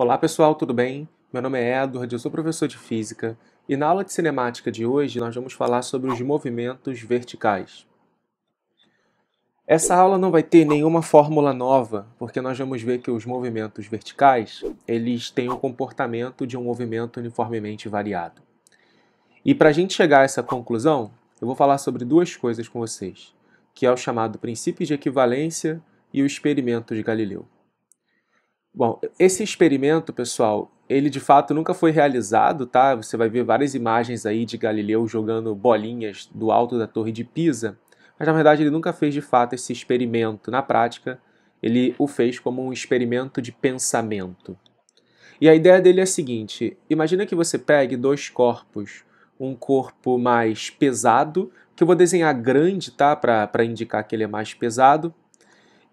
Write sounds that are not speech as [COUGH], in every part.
Olá pessoal, tudo bem? Meu nome é Edward, eu sou professor de Física e na aula de cinemática de hoje nós vamos falar sobre os movimentos verticais. Essa aula não vai ter nenhuma fórmula nova, porque nós vamos ver que os movimentos verticais eles têm o comportamento de um movimento uniformemente variado. E para a gente chegar a essa conclusão, eu vou falar sobre duas coisas com vocês, que é o chamado princípio de equivalência e o experimento de Galileu. Bom, esse experimento, pessoal, ele de fato nunca foi realizado, tá? Você vai ver várias imagens aí de Galileu jogando bolinhas do alto da Torre de Pisa, mas na verdade ele nunca fez de fato esse experimento na prática. Ele o fez como um experimento de pensamento. E a ideia dele é a seguinte: imagina que você pegue dois corpos, um corpo mais pesado, que eu vou desenhar grande, tá? Para indicar que ele é mais pesado,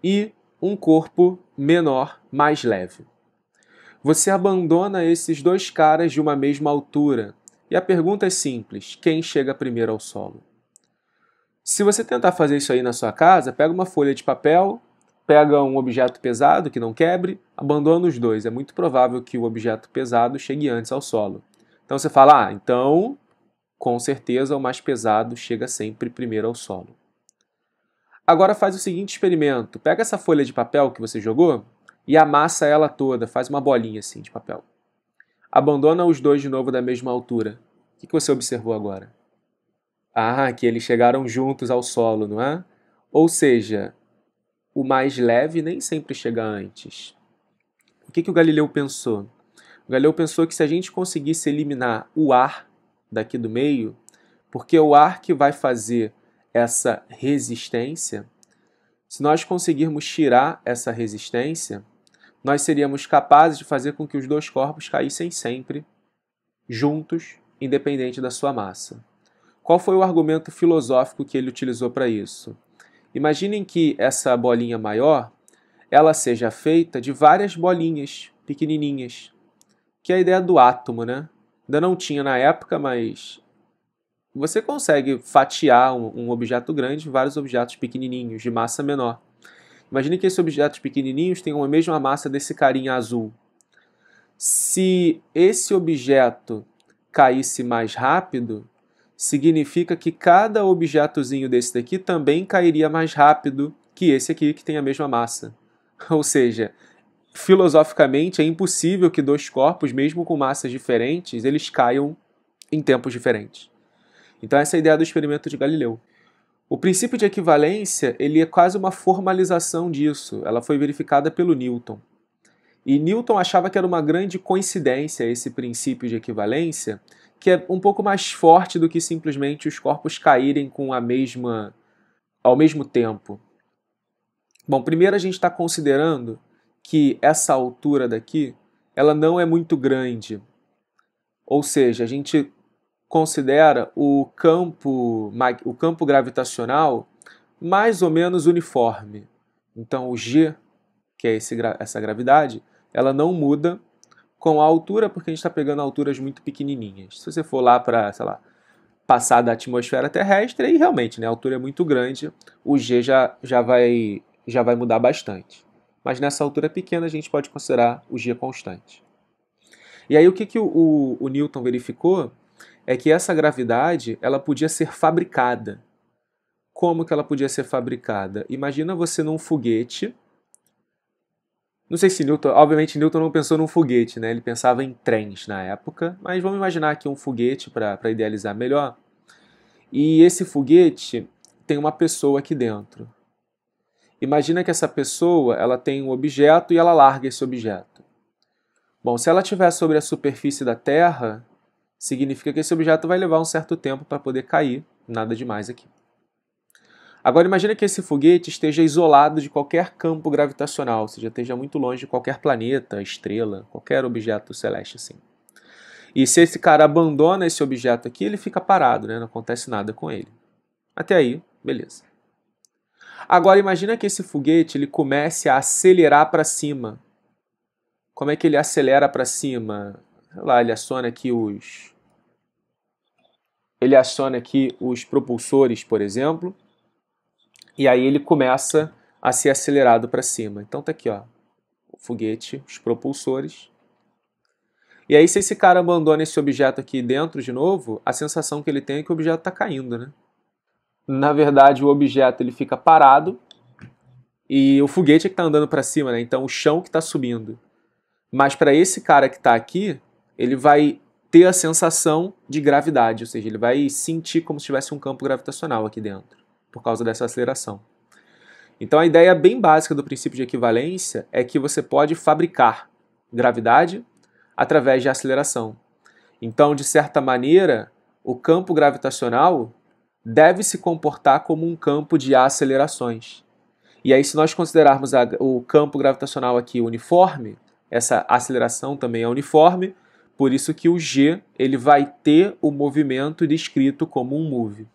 e um corpo menor, mais leve. Você abandona esses dois caras de uma mesma altura, e a pergunta é simples: quem chega primeiro ao solo? Se você tentar fazer isso aí na sua casa, pega uma folha de papel, pega um objeto pesado que não quebre, abandona os dois. É muito provável que o objeto pesado chegue antes ao solo. Então você fala: ah, então com certeza o mais pesado chega sempre primeiro ao solo. Agora faz o seguinte experimento: pega essa folha de papel que você jogou e amassa ela toda, faz uma bolinha assim de papel. Abandona os dois de novo da mesma altura. O que você observou agora? Ah, que eles chegaram juntos ao solo, não é? Ou seja, o mais leve nem sempre chega antes. O que, que o Galileu pensou? O Galileu pensou que se a gente conseguisse eliminar o ar daqui do meio, porque é o ar que vai fazer essa resistência, se nós conseguirmos tirar essa resistência, nós seríamos capazes de fazer com que os dois corpos caíssem sempre juntos, independente da sua massa. Qual foi o argumento filosófico que ele utilizou para isso? Imaginem que essa bolinha maior, ela seja feita de várias bolinhas pequenininhas, que é a ideia do átomo, né? Ainda não tinha na época, mas você consegue fatiar um, um objeto grande em vários objetos pequenininhos, de massa menor. Imagine que esses objetos pequenininhos tenham a mesma massa desse carinha azul. Se esse objeto caísse mais rápido, significa que cada objetozinho desse daqui também cairia mais rápido que esse aqui que tem a mesma massa. [LAUGHS] Ou seja, filosoficamente é impossível que dois corpos, mesmo com massas diferentes, eles caiam em tempos diferentes. Então essa é a ideia do experimento de Galileu. O princípio de equivalência ele é quase uma formalização disso. Ela foi verificada pelo Newton. E Newton achava que era uma grande coincidência esse princípio de equivalência, que é um pouco mais forte do que simplesmente os corpos caírem com a mesma ao mesmo tempo. Bom, primeiro a gente está considerando que essa altura daqui ela não é muito grande. Ou seja, a gente considera o campo, o campo gravitacional mais ou menos uniforme. Então, o G, que é esse, essa gravidade, ela não muda com a altura, porque a gente está pegando alturas muito pequenininhas. Se você for lá para, sei lá, passar da atmosfera terrestre, aí realmente né, a altura é muito grande, o G já, já, vai, já vai mudar bastante. Mas nessa altura pequena, a gente pode considerar o G constante. E aí, o que, que o, o, o Newton verificou? é que essa gravidade ela podia ser fabricada. Como que ela podia ser fabricada? Imagina você num foguete. Não sei se Newton, obviamente Newton não pensou num foguete, né? Ele pensava em trens na época, mas vamos imaginar aqui um foguete para idealizar melhor. E esse foguete tem uma pessoa aqui dentro. Imagina que essa pessoa ela tem um objeto e ela larga esse objeto. Bom, se ela estiver sobre a superfície da Terra, significa que esse objeto vai levar um certo tempo para poder cair, nada demais aqui. Agora imagine que esse foguete esteja isolado de qualquer campo gravitacional, ou seja, esteja muito longe de qualquer planeta, estrela, qualquer objeto celeste assim. E se esse cara abandona esse objeto aqui, ele fica parado, né? não acontece nada com ele. Até aí, beleza. Agora imagina que esse foguete ele comece a acelerar para cima. Como é que ele acelera para cima? lá, ele aciona aqui os ele aciona aqui os propulsores, por exemplo, e aí ele começa a ser acelerado para cima. Então tá aqui, ó, o foguete, os propulsores. E aí se esse cara abandona esse objeto aqui dentro de novo, a sensação que ele tem é que o objeto está caindo, né? Na verdade, o objeto ele fica parado e o foguete é que está andando para cima, né? Então o chão que está subindo. Mas para esse cara que está aqui, ele vai ter a sensação de gravidade, ou seja, ele vai sentir como se tivesse um campo gravitacional aqui dentro, por causa dessa aceleração. Então a ideia bem básica do princípio de equivalência é que você pode fabricar gravidade através de aceleração. Então, de certa maneira, o campo gravitacional deve se comportar como um campo de acelerações. E aí, se nós considerarmos a, o campo gravitacional aqui uniforme, essa aceleração também é uniforme, por isso que o G ele vai ter o movimento descrito como um move.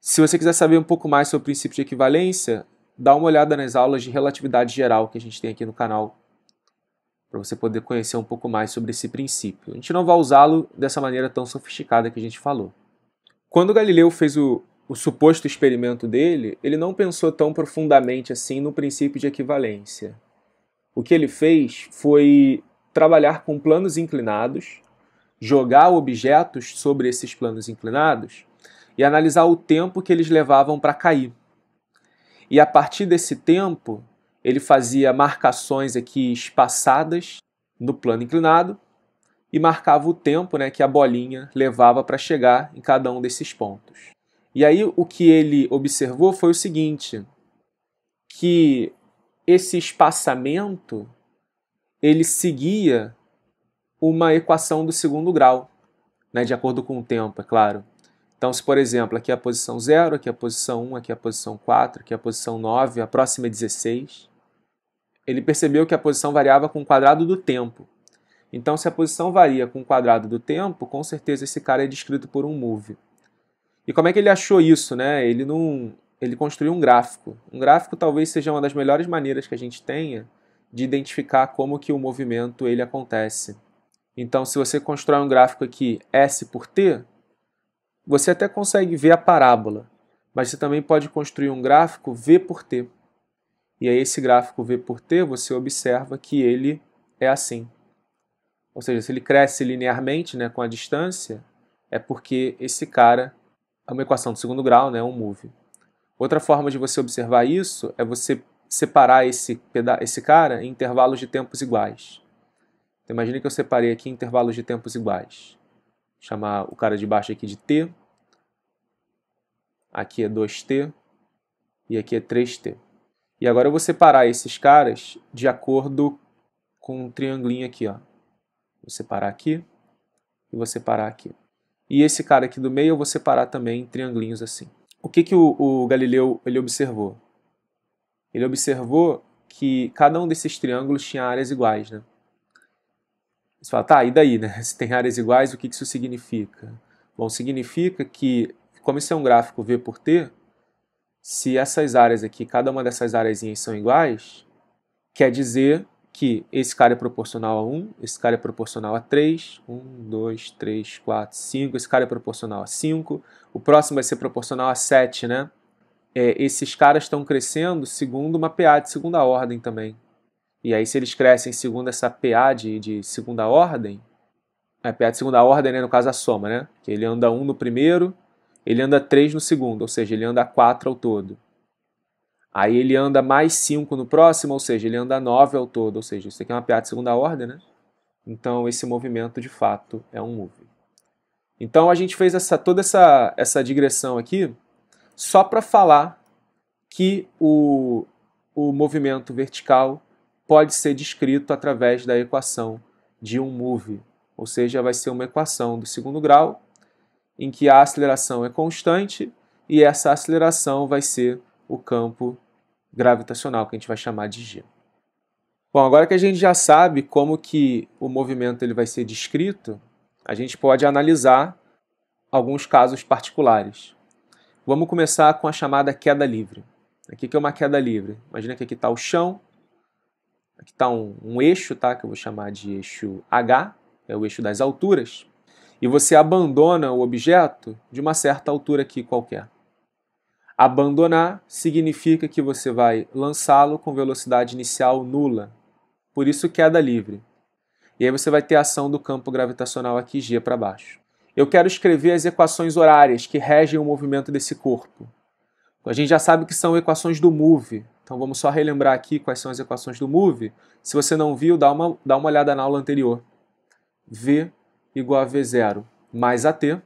Se você quiser saber um pouco mais sobre o princípio de equivalência, dá uma olhada nas aulas de relatividade geral que a gente tem aqui no canal para você poder conhecer um pouco mais sobre esse princípio. A gente não vai usá-lo dessa maneira tão sofisticada que a gente falou. Quando Galileu fez o, o suposto experimento dele, ele não pensou tão profundamente assim no princípio de equivalência. O que ele fez foi trabalhar com planos inclinados, jogar objetos sobre esses planos inclinados e analisar o tempo que eles levavam para cair. E a partir desse tempo, ele fazia marcações aqui espaçadas no plano inclinado e marcava o tempo né, que a bolinha levava para chegar em cada um desses pontos. E aí o que ele observou foi o seguinte, que esse espaçamento ele seguia uma equação do segundo grau, né, de acordo com o tempo, é claro. Então, se por exemplo, aqui é a posição 0, aqui é a posição 1, um, aqui é a posição 4, aqui é a posição 9, a próxima é 16, ele percebeu que a posição variava com o quadrado do tempo. Então, se a posição varia com o quadrado do tempo, com certeza esse cara é descrito por um move. E como é que ele achou isso, né? Ele não, ele construiu um gráfico. Um gráfico talvez seja uma das melhores maneiras que a gente tenha de identificar como que o movimento ele acontece. Então, se você constrói um gráfico aqui S por T, você até consegue ver a parábola, mas você também pode construir um gráfico V por T. E aí esse gráfico V por T, você observa que ele é assim. Ou seja, se ele cresce linearmente né, com a distância, é porque esse cara é uma equação do segundo grau, né, um move. Outra forma de você observar isso é você separar esse, esse cara em intervalos de tempos iguais. Então, imagine que eu separei aqui em intervalos de tempos iguais. Vou chamar o cara de baixo aqui de T, aqui é 2T e aqui é 3T. E agora eu vou separar esses caras de acordo com um triangulinho aqui. Ó. Vou separar aqui e vou separar aqui. E esse cara aqui do meio eu vou separar também em triangulinhos assim. O que, que o, o Galileu ele observou? ele observou que cada um desses triângulos tinha áreas iguais, né? Você fala, tá, e daí, né? [LAUGHS] Se tem áreas iguais, o que isso significa? Bom, significa que, como isso é um gráfico V por T, se essas áreas aqui, cada uma dessas áreas são iguais, quer dizer que esse cara é proporcional a 1, esse cara é proporcional a 3, 1, 2, 3, 4, 5, esse cara é proporcional a 5, o próximo vai ser proporcional a 7, né? é, esses caras estão crescendo segundo uma PA de segunda ordem também. E aí, se eles crescem segundo essa PA de, de segunda ordem, é, a PA de segunda ordem, né, no caso a soma, né? Que ele anda 1 um no primeiro, ele anda 3 no segundo, ou seja, ele anda 4 ao todo. Aí ele anda mais 5 no próximo, ou seja, ele anda 9 ao todo, ou seja, isso aqui é uma PA de segunda ordem, né? Então esse movimento de fato é um move. Então a gente fez essa, toda essa, essa digressão aqui só para falar que o, o movimento vertical pode ser descrito através da equação de um move, ou seja, vai ser uma equação do segundo grau em que a aceleração é constante e essa aceleração vai ser o campo gravitacional que a gente vai chamar de G. Bom, agora que a gente já sabe como que o movimento ele vai ser descrito, a gente pode analisar alguns casos particulares. Vamos começar com a chamada queda livre. Aqui que é uma queda livre. Imagina que aqui está o chão, aqui está um, um, eixo, tá? que eu vou chamar de eixo H, é o eixo das alturas, e você abandona o objeto de uma certa altura aqui qualquer. Abandonar significa que você vai lançá-lo com velocidade inicial nula, por isso queda livre. E aí você vai ter a ação do campo gravitacional aqui G para baixo. Eu quero escrever as equações horárias que regem o movimento desse corpo. A gente já sabe que são equações do MOVE. Então vamos só relembrar aqui quais são as equações do MOVE. Se você não viu, dá uma, dá uma olhada na aula anterior. V igual a V0 mais AT.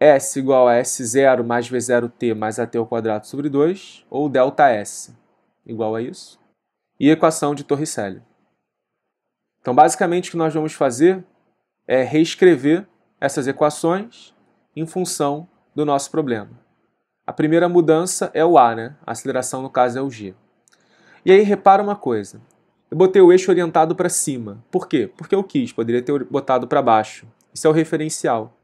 S igual a S0 mais V0T mais AT ao quadrado sobre 2. Ou delta S igual a isso. E equação de Torricelli. Então basicamente o que nós vamos fazer é reescrever essas equações em função do nosso problema. A primeira mudança é o A, né? a aceleração no caso é o G. E aí repara uma coisa, eu botei o eixo orientado para cima. Por quê? Porque eu quis, poderia ter botado para baixo. Isso é o referencial.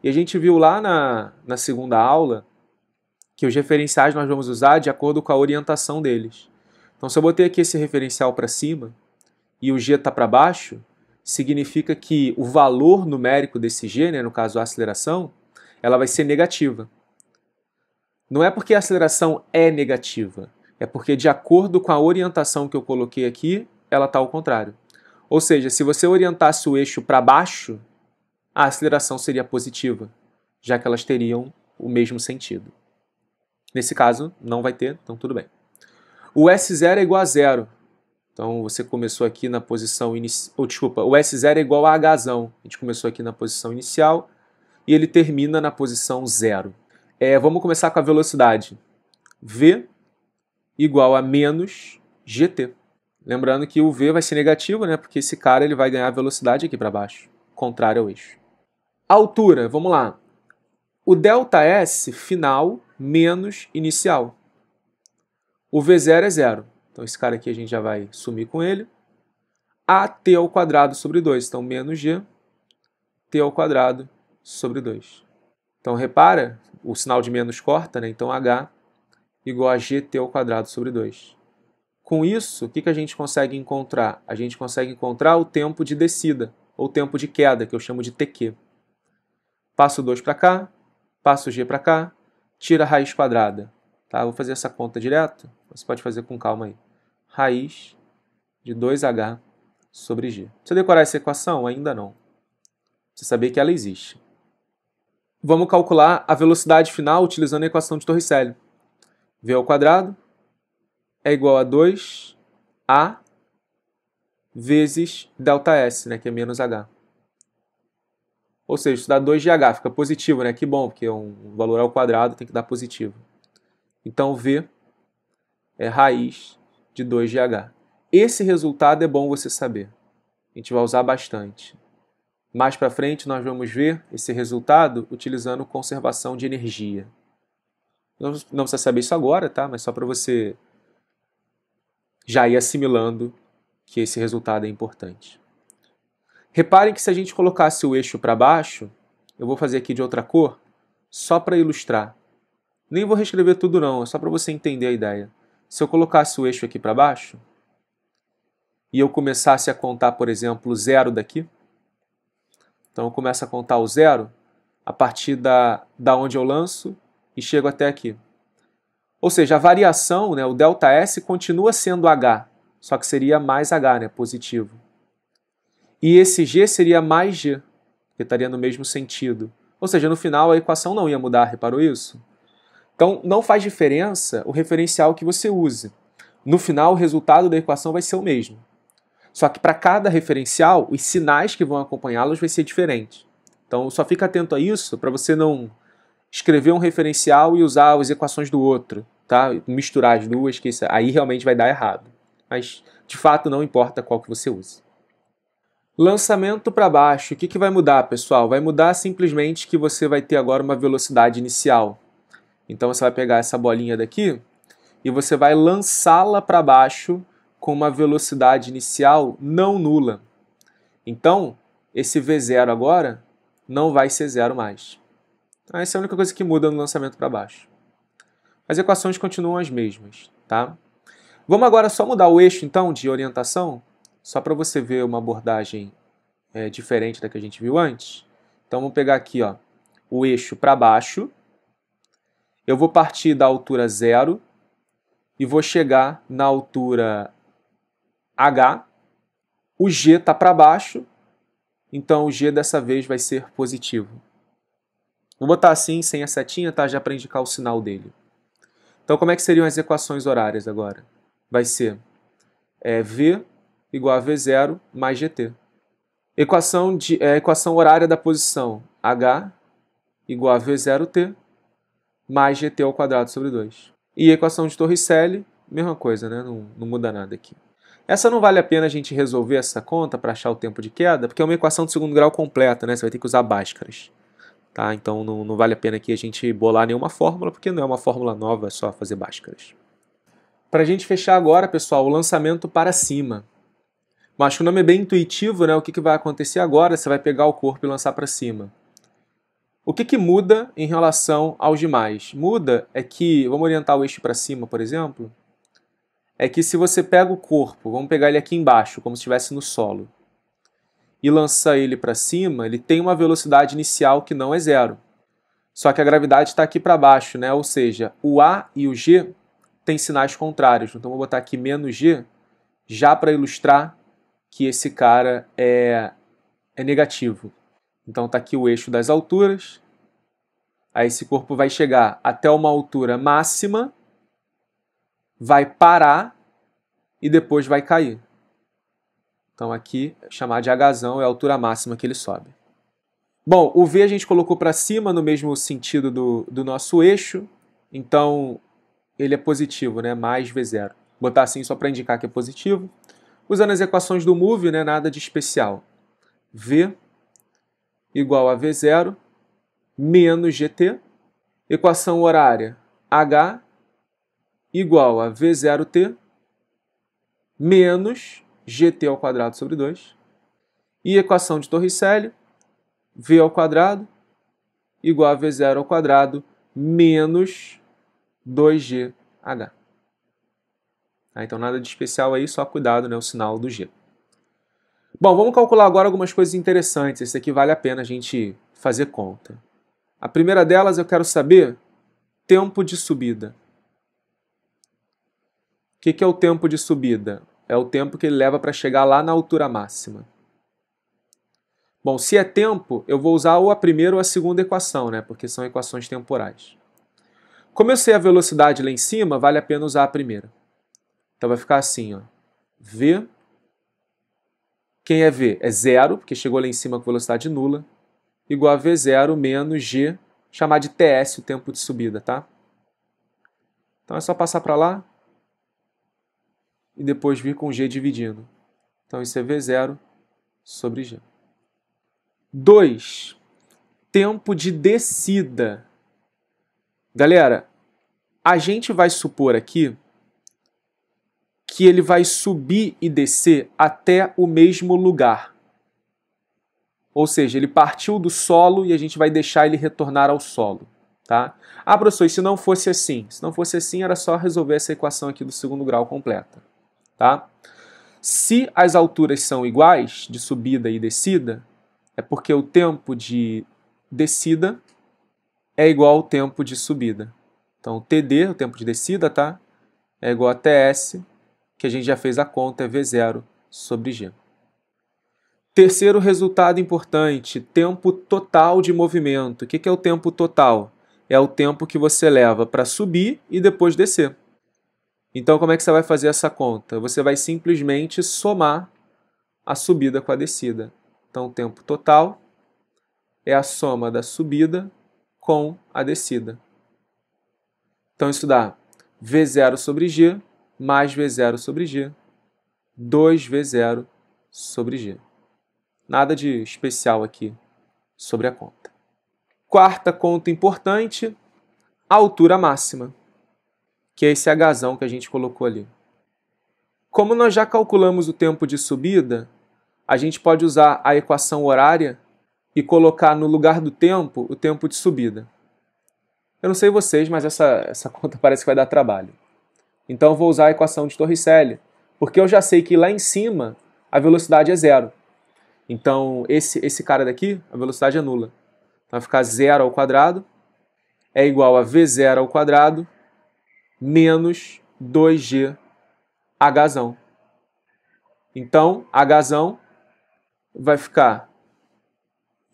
E a gente viu lá na, na segunda aula que os referenciais nós vamos usar de acordo com a orientação deles. Então, se eu botei aqui esse referencial para cima e o G está para baixo, significa que o valor numérico desse g, né, no caso a aceleração, ela vai ser negativa. Não é porque a aceleração é negativa, é porque de acordo com a orientação que eu coloquei aqui, ela está ao contrário. Ou seja, se você orientasse o eixo para baixo, a aceleração seria positiva, já que elas teriam o mesmo sentido. Nesse caso, não vai ter, então tudo bem. O S0 é igual a zero, então você começou aqui na posição inicial. Oh, desculpa, o S0 é igual a H. A gente começou aqui na posição inicial e ele termina na posição zero. É, vamos começar com a velocidade. V igual a menos GT. Lembrando que o V vai ser negativo, né? Porque esse cara ele vai ganhar velocidade aqui para baixo, contrário ao eixo. Altura, vamos lá. O delta S final menos inicial. O V0 é zero. Então esse cara aqui a gente já vai sumir com ele. AT ao quadrado sobre 2. Então menos G, T ao quadrado sobre 2. Então repara, o sinal de menos corta, né? Então H igual a GT ao quadrado sobre 2. Com isso, o que, que a gente consegue encontrar? A gente consegue encontrar o tempo de descida, ou tempo de queda, que eu chamo de TQ. Passo 2 para cá, passo G para cá, tira a raiz quadrada. Tá? Vou fazer essa conta direto, você pode fazer com calma aí raiz de 2h sobre g. Você decorar essa equação? Ainda não. Você saber que ela existe. Vamos calcular a velocidade final utilizando a equação de Torricelli. v ao quadrado é igual a 2a vezes ΔS, né, que é menos h. Ou seja, isso dá 2 de h, fica positivo, né? Que bom, porque é um valor ao quadrado tem que dar positivo. Então, v é raiz de 2GH. Esse resultado é bom você saber. A gente vai usar bastante. Mais para frente, nós vamos ver esse resultado utilizando conservação de energia. Não, não precisa saber isso agora, tá? Mas só para você já ir assimilando que esse resultado é importante. Reparem que se a gente colocasse o eixo para baixo, eu vou fazer aqui de outra cor, só para ilustrar. Nem vou reescrever tudo não, é só para você entender a ideia. Se eu colocasse o eixo aqui para baixo e eu começasse a contar, por exemplo, zero daqui, então eu começo a contar o zero a partir da, da onde eu lanço e chego até aqui. Ou seja, a variação, né, o delta S continua sendo H, só que seria mais H, né, positivo. E esse G seria mais G, que estaria no mesmo sentido. Ou seja, no final a equação não ia mudar, reparou isso? Então, não faz diferença o referencial que você use. No final, o resultado da equação vai ser o mesmo. Só que para cada referencial, os sinais que vão acompanhá-los vai ser diferente. Então, só fica atento a isso para você não escrever um referencial e usar as equações do outro, tá? Misturar as duas, que isso, aí realmente vai dar errado. Mas, de fato, não importa qual que você use. Lançamento para baixo. O que, que vai mudar, pessoal? Vai mudar simplesmente que você vai ter agora uma velocidade inicial. Então você vai pegar essa bolinha daqui e você vai lançá-la para baixo com uma velocidade inicial não nula. Então, esse V0 agora não vai ser zero mais. Então, essa é a única coisa que muda no lançamento para baixo. As equações continuam as mesmas, tá? Vamos agora só mudar o eixo, então, de orientação, só para você ver uma abordagem é, diferente da que a gente viu antes. Então, vamos pegar aqui ó, o eixo para baixo, eu vou partir da altura zero e vou chegar na altura H. O G está para baixo, então o G dessa vez vai ser positivo. Vou botar tá assim, sem a setinha, tá? já para indicar o sinal dele. Então, como é que seriam as equações horárias agora? Vai ser é, V igual a V0 mais GT. Equação, de, é, equação horária da posição H igual a V0T mais gt ao quadrado sobre 2. E a equação de Torricelli, mesma coisa, né? Não, não muda nada aqui. Essa não vale a pena a gente resolver essa conta para achar o tempo de queda, porque é uma equação de segundo grau completa, né? Você vai ter que usar báscaras. Tá? Então não, não vale a pena aqui a gente bolar nenhuma fórmula, porque não é uma fórmula nova, é só fazer báscaras. Para a gente fechar agora, pessoal, o lançamento para cima. acho que o nome é bem intuitivo, né? O que, que vai acontecer agora? Você vai pegar o corpo e lançar para cima. O que, que muda em relação aos demais? Muda é que, vamos orientar o eixo para cima, por exemplo, é que se você pega o corpo, vamos pegar ele aqui embaixo, como se estivesse no solo, e lança ele para cima, ele tem uma velocidade inicial que não é zero. Só que a gravidade está aqui para baixo, né? ou seja, o A e o G têm sinais contrários. Então vou botar aqui menos G, já para ilustrar que esse cara é, é negativo. Então está aqui o eixo das alturas. Aí esse corpo vai chegar até uma altura máxima, vai parar e depois vai cair. Então aqui, chamar de agazão é a altura máxima que ele sobe. Bom, o V a gente colocou para cima no mesmo sentido do, do nosso eixo, então ele é positivo, né? mais V0. Botar assim só para indicar que é positivo. Usando as equações do MOVE, né? nada de especial. V igual a V0 menos GT. Equação horária H igual a V0T menos gt ao quadrado sobre 2. E equação de Torricelli, v ao quadrado igual a v0 ao quadrado menos 2gh. Tá, então nada de especial aí, só cuidado, né, o sinal do g. Bom, vamos calcular agora algumas coisas interessantes. Isso aqui vale a pena a gente fazer conta. A primeira delas eu quero saber tempo de subida. O que, que é o tempo de subida? É o tempo que ele leva para chegar lá na altura máxima. Bom, se é tempo, eu vou usar ou a primeira ou a segunda equação, né? porque são equações temporais. Como eu sei a velocidade lá em cima, vale a pena usar a primeira. Então vai ficar assim, ó. V quem é V? É zero, porque chegou lá em cima com velocidade nula, igual a V0 menos G, chamar de TS o tempo de subida, tá? Então é só passar para lá e depois vir com G dividindo. Então isso é V0 sobre G. 2. Tempo de descida. Galera, a gente vai supor aqui que ele vai subir e descer até o mesmo lugar. Ou seja, ele partiu do solo e a gente vai deixar ele retornar ao solo. Tá? Ah, professor, e se não fosse assim? Se não fosse assim, era só resolver essa equação aqui do segundo grau completa. Tá? Se as alturas são iguais, de subida e descida, é porque o tempo de descida é igual ao tempo de subida. Então, TD, o tempo de descida, tá? é igual a TS que a gente já fez a conta, é V0 sobre G. Terceiro resultado importante, tempo total de movimento. O que é o tempo total? É o tempo que você leva para subir e depois descer. Então, como é que você vai fazer essa conta? Você vai simplesmente somar a subida com a descida. Então, o tempo total é a soma da subida com a descida. Então, isso dá V0 sobre G mais V0 sobre G, 2V0 sobre G. Nada de especial aqui sobre a conta. Quarta conta importante, a altura máxima, que é esse agazão que a gente colocou ali. Como nós já calculamos o tempo de subida, a gente pode usar a equação horária e colocar no lugar do tempo o tempo de subida. Eu não sei vocês, mas essa, essa [LAUGHS] conta parece que vai dar trabalho. Então eu vou usar a equação de Torricelli, porque eu já sei que lá em cima a velocidade é zero. Então esse, esse cara daqui, a velocidade é nula. Então vai ficar zero ao quadrado é igual a v0 ao quadrado menos 2g h. Então, h vai ficar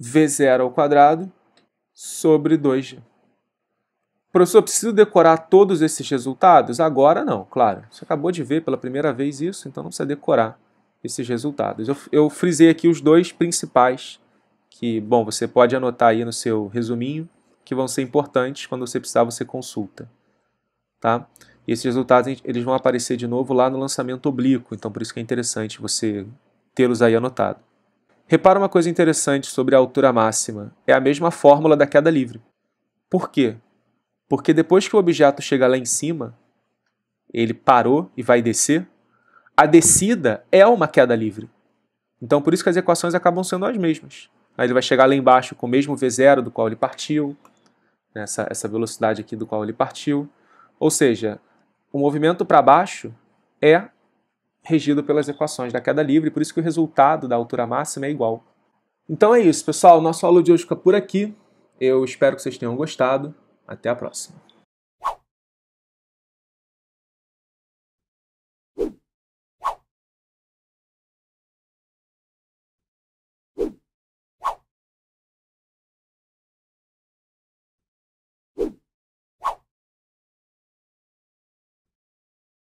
v0 ao quadrado sobre 2g. Professor, preciso decorar todos esses resultados? Agora não, claro. Você acabou de ver pela primeira vez isso, então não precisa decorar esses resultados. Eu, eu frisei aqui os dois principais que, bom, você pode anotar aí no seu resuminho, que vão ser importantes quando você precisar, você consulta. Tá? E esses resultados eles vão aparecer de novo lá no lançamento oblíquo, então por isso que é interessante você tê-los aí anotado. Repara uma coisa interessante sobre a altura máxima, é a mesma fórmula da queda livre. Por quê? Porque depois que o objeto chega lá em cima, ele parou e vai descer, a descida é uma queda livre. Então, por isso que as equações acabam sendo as mesmas. Aí ele vai chegar lá embaixo com o mesmo V0 do qual ele partiu, né, essa, essa velocidade aqui do qual ele partiu. Ou seja, o movimento para baixo é regido pelas equações da queda livre, por isso que o resultado da altura máxima é igual. Então é isso, pessoal. Nosso aula de hoje fica por aqui. Eu espero que vocês tenham gostado. Até a próxima.